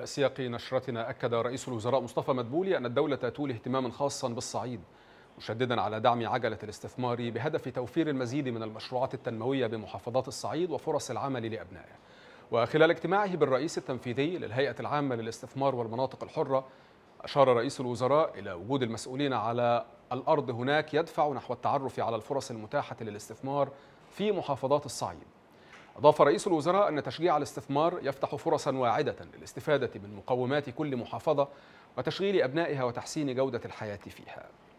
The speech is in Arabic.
إلى سياق نشرتنا أكد رئيس الوزراء مصطفى مدبولي أن الدولة تولي اهتماما خاصا بالصعيد مشددا على دعم عجلة الاستثمار بهدف توفير المزيد من المشروعات التنموية بمحافظات الصعيد وفرص العمل لأبنائه وخلال اجتماعه بالرئيس التنفيذي للهيئة العامة للاستثمار والمناطق الحرة أشار رئيس الوزراء إلى وجود المسؤولين على الأرض هناك يدفع نحو التعرف على الفرص المتاحة للاستثمار في محافظات الصعيد أضاف رئيس الوزراء أن تشجيع الاستثمار يفتح فرصا واعدة للاستفادة من مقومات كل محافظة وتشغيل أبنائها وتحسين جودة الحياة فيها